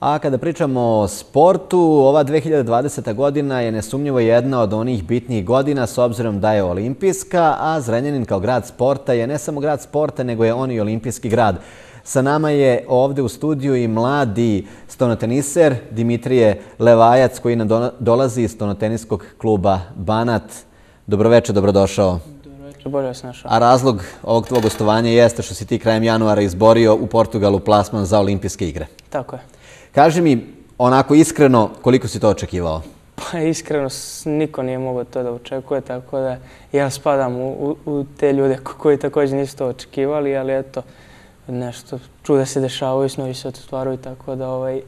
A kada pričamo o sportu, ova 2020. godina je nesumnjivo jedna od onih bitnijih godina s obzirom da je olimpijska, a Zrenjanin kao grad sporta je ne samo grad sporta, nego je on i olimpijski grad. Sa nama je ovdje u studiju i mladi stonoteniser Dimitrije Levajac koji nam dolazi iz stonoteniskog kluba Banat. Dobroveče, dobrodošao bolje osnašao. A razlog ovog tvojeg gostovanja jeste što si ti krajem januara izborio u Portugalu plasman za olimpijske igre. Tako je. Kaži mi, onako iskreno, koliko si to očekivao? Pa iskreno, niko nije mogo to da očekuje, tako da ja spadam u, u, u te ljude koji također nisu to očekivali, ali eto, nešto čude se dešavaju, snovi se otvaruju, tako da ovaj,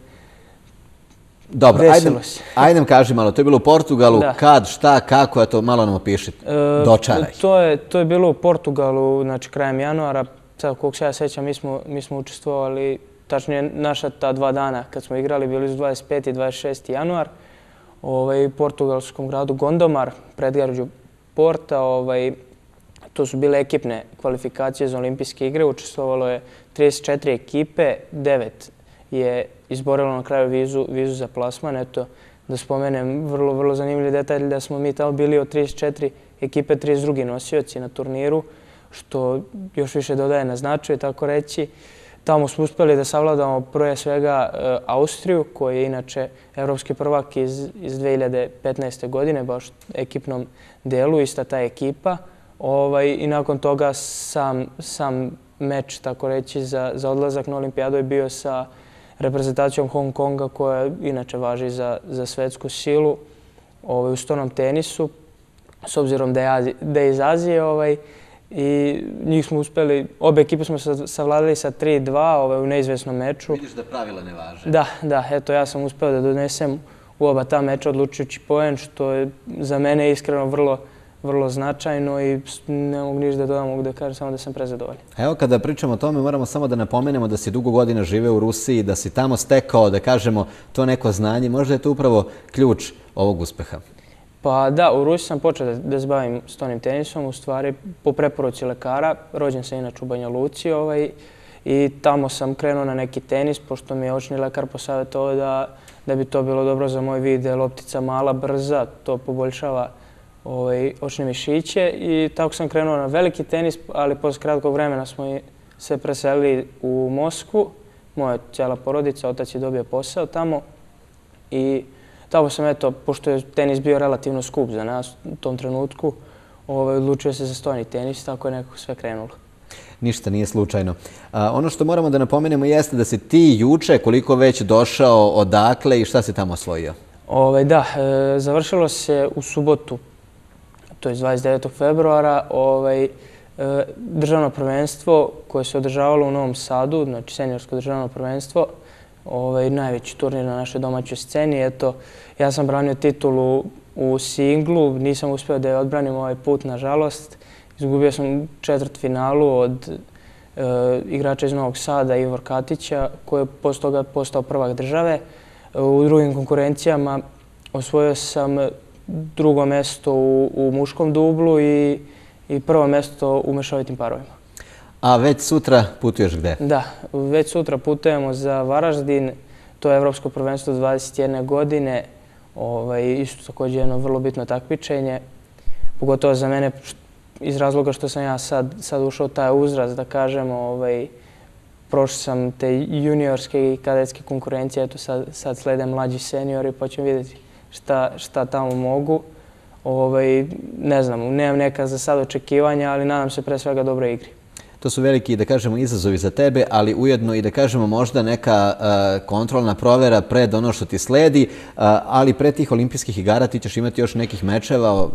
Dobro, ajde, ajde nam kaži malo, to je bilo u Portugalu, kad, šta, kako, eto, malo nam opiši, e, dočaraj. To je, to je bilo u Portugalu, znači krajem januara, sad kog se ja sećam, mi smo, mi smo učestvovali, tačnije naša ta dva dana kad smo igrali, bili su 25. i 26. januar, ovaj, u portugalskom gradu Gondomar, predgrađu Porta, ovaj, to su bile ekipne kvalifikacije za olimpijske igre, učestvovalo je 34 ekipe, 9 je izborilo na kraju vizu, vizu za plasman. Eto, da spomenem, vrlo, vrlo zanimljiv detalj da smo mi tamo bili od 34 ekipe, 32 nosioci na turniru, što još više dodaje na značaju, tako reći. Tamo smo uspeli da savladamo proje svega e, Austriju, koja je inače evropski prvak iz, 2015. godine, baš ekipnom delu, ista ta ekipa. Ovaj, I nakon toga sam, sam meč, tako reći, za, za odlazak na olimpijadu je bio sa reprezentacijom Hong Konga koja inače važi za svetsku silu ovaj, u stonom tenisu, s obzirom da je iz Azije. Ovaj, I njih smo uspeli, obe ekipe smo savladili sa 3-2 ovaj, u neizvesnom meču. Vidiš da pravila ne važe. Da, da, eto ja sam uspeo da donesem u oba ta meča odlučujući poen, što je za mene iskreno vrlo vrlo značajno i ne mogu ništa da dodam, mogu da kažem samo da sam prezadovoljen. Evo, kada pričamo o tome, moramo samo da napomenemo da si dugo godina žive u Rusiji, da si tamo stekao, da kažemo to neko znanje. Možda je to upravo ključ ovog uspeha? Pa da, u Rusiji sam počeo da, da zbavim s tonim tenisom, u stvari po preporuci lekara. Rođen sam inač u Banja Luci ovaj, i tamo sam krenuo na neki tenis, pošto mi je očni lekar posavetovao da, da bi to bilo dobro za moj vid, da je loptica mala, brza, to poboljšava uh, Ovaj, očne mišiće i tako sam krenuo na veliki tenis, ali posle kratkog vremena smo se preselili u Mosku. Moja cijela porodica, otac je dobio posao tamo i tako sam, eto, pošto je tenis bio relativno skup za nas u tom trenutku, ovaj, odlučio se za stojni tenis, tako je nekako sve krenulo. Ništa nije slučajno. Ono što moramo da napomenemo jeste da si ti juče koliko već došao, odakle i šta si tamo osvojio? Ovaj, da, e, završilo se u subotu to je 29. februara, ovaj, e, državno prvenstvo koje se održavalo u Novom Sadu, znači senjorsko državno prvenstvo, ovaj, najveći turnir na našoj domaćoj sceni. Eto, ja sam branio titulu u singlu, nisam uspio da je odbranim ovaj put, nažalost. Izgubio sam četvrt finalu od e, igrača iz Novog Sada, Ivor Katića, koji je posto ga postao prvak države. u drugim konkurencijama osvojio sam drugo mesto u muškom dublu i prvo mesto u mešovitim parovima. A već sutra putuješ gde? Da, već sutra putujemo za Varaždin, to je Evropsko prvenstvo 21. godine, ovaj, isto također jedno vrlo bitno takvičenje, pogotovo za mene iz razloga što sam ja sad ušao u taj uzraz, da kažem, ovaj, prošli sam te juniorske i kadetske konkurencije, eto sad slede mlađi seniori, pa ćemo vidjeti šta šta tamo mogu. Ovaj, ne znam, nemam neka za sad očekivanja, ali nadam se pre svega dobro igri. To su veliki, da kažemo, izazovi za tebe, ali ujedno i da kažemo možda neka eh, kontrolna provera pred ono što ti sledi, eh, ali pre tih olimpijskih igara ti ćeš imati još nekih mečeva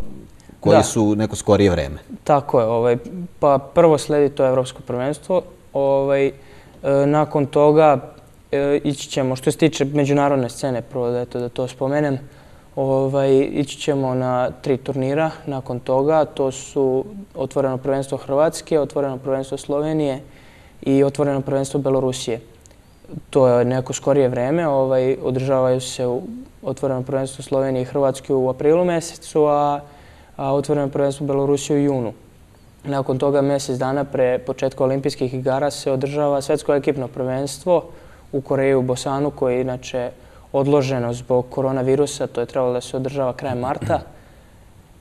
koji su neko skorije vreme. Tako je. Ovaj, pa prvo sledi to evropsko prvenstvo. Ovaj, eh, nakon toga ići ćemo, što se tiče međunarodne scene, prvo da to spomenem, Ovaj, ići ćemo na tri turnira nakon toga. To su otvoreno prvenstvo Hrvatske, otvoreno prvenstvo Slovenije i otvoreno prvenstvo Belorusije. To je neko skorije vreme. Ovaj, održavaju se otvoreno prvenstvo Slovenije i Hrvatske u aprilu mesecu, a otvoreno prvenstvo Belorusije u junu. Nakon toga mesec dana pre početka olimpijskih igara se održava svetsko ekipno prvenstvo u Koreju u Bosanu, koji inače odloženo zbog koronavirusa, to je trebalo da se održava krajem marta.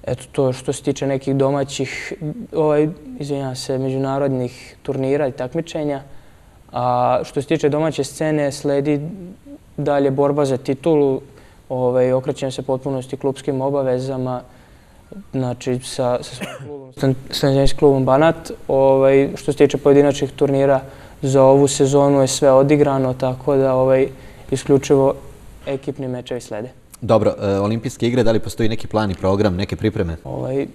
Eto to što se tiče nekih domaćih, ovaj, izvinjam se, međunarodnih turnira i takmičenja. A što se tiče domaće scene, sledi dalje borba za titulu, ovaj, Okrećem se potpunosti klubskim obavezama, znači sa Stanjenjskim klubom Banat. Ovaj, što se tiče pojedinačnih turnira, za ovu sezonu je sve odigrano, tako da isključivo ekipni mečevi slede. Dobro, e, olimpijske igre, da li postoji neki plan i program, neke pripreme? Ovaj,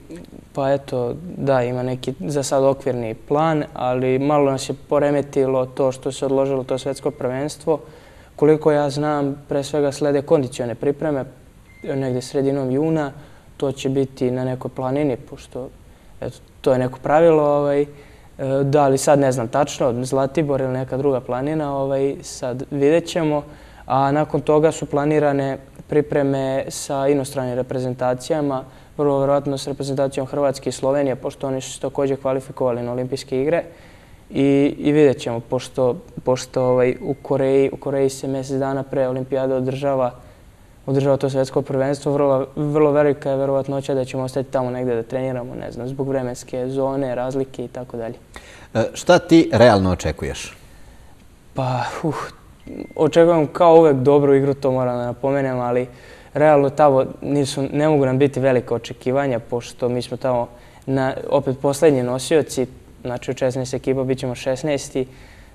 pa eto, da, ima neki za sad okvirni plan, ali malo nas je poremetilo to što se odložilo to svetsko prvenstvo. Koliko ja znam, pre svega slede kondicione pripreme, negde sredinom juna, to će biti na nekoj planini, pošto to je neko pravilo. ovaj... E, da, ali sad ne znam tačno, Zlatibor ili neka druga planina, ovaj, sad vidjet ćemo a nakon toga su planirane pripreme sa inostranim reprezentacijama, vrlo vjerojatno s reprezentacijom Hrvatske i Slovenije, pošto oni su se također kvalifikovali na olimpijske igre. I vidjet ćemo, pošto ovaj, u Koreji se mjesec dana pre olimpijade održava to svjetsko prvenstvo, vrlo velika je verovatnoća da ćemo ostati tamo negdje da treniramo, ne znam, zbog vremenske zone, razlike i tako dalje. E, šta ti realno očekuješ? Pa, uh, očekujem kao uvek dobru igru, to moram da napomenem, ali realno tamo ne mogu nam biti velike očekivanja, pošto mi smo tamo opet poslednji nosioci, znači u 16 ekipa bit ćemo 16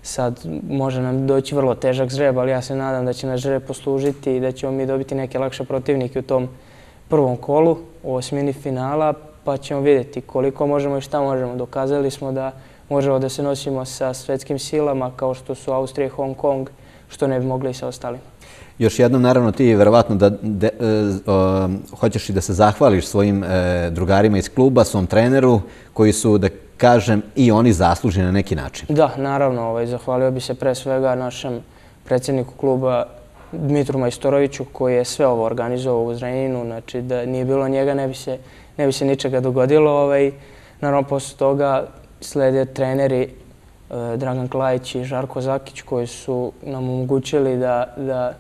sad može nam doći vrlo težak zreb, ali ja se nadam da će nas žreb poslužiti i da ćemo mi dobiti neke lakše protivnike u tom prvom kolu, u osmini finala, pa ćemo vidjeti koliko možemo i šta možemo. Dokazali smo da možemo da se nosimo sa svetskim silama kao što su Austrije i Hong Kong, što ne bi mogli i sa ostalim. Još jednom, naravno, ti je verovatno da e, hoćeš i da se zahvališ svojim e, drugarima iz kluba, svom treneru, koji su, da kažem, i oni zaslužni na neki način. Da, naravno, ovaj, zahvalio bi se pre svega našem predsjedniku kluba Dmitru Majstoroviću, koji je sve ovo organizovao u Zreninu, znači da nije bilo njega, ne bi se, ne bi se ničega dogodilo. Ovaj. Naravno, posle toga slede treneri E, Dragan Klajić i Žarko Zakić koji su nam omogućili da, da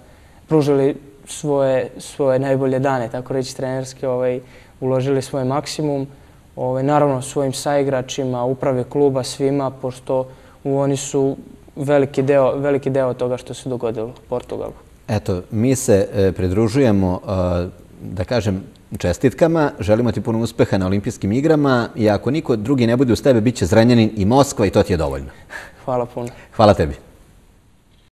pružili svoje, svoje najbolje dane, tako reći trenerske, ovaj, uložili svoj maksimum. Ovaj, naravno svojim saigračima, uprave kluba, svima, pošto oni su veliki deo, veliki deo toga što se dogodilo u Portugalu. Eto, mi se e, pridružujemo da kažem, čestitkama. Želimo ti puno uspeha na olimpijskim igrama i ako niko drugi ne bude uz tebe, bit će zranjenin i Moskva i to ti je dovoljno. Hvala puno. Hvala tebi.